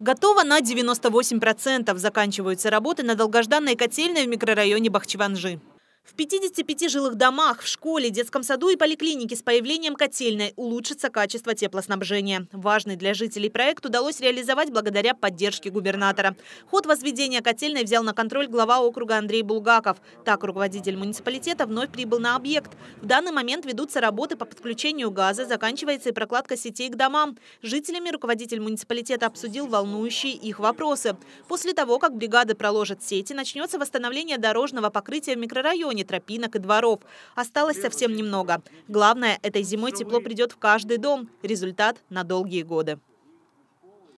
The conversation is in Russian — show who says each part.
Speaker 1: Готово на 98%. Заканчиваются работы на долгожданной котельной в микрорайоне Бахчеванжи. В 55 жилых домах, в школе, детском саду и поликлинике с появлением котельной улучшится качество теплоснабжения. Важный для жителей проект удалось реализовать благодаря поддержке губернатора. Ход возведения котельной взял на контроль глава округа Андрей Булгаков. Так руководитель муниципалитета вновь прибыл на объект. В данный момент ведутся работы по подключению газа, заканчивается и прокладка сетей к домам. жителями руководитель муниципалитета обсудил волнующие их вопросы. После того, как бригады проложат сети, начнется восстановление дорожного покрытия в микрорайоне ни тропинок и дворов. Осталось совсем немного. Главное, этой зимой тепло придет в каждый дом. Результат на долгие годы.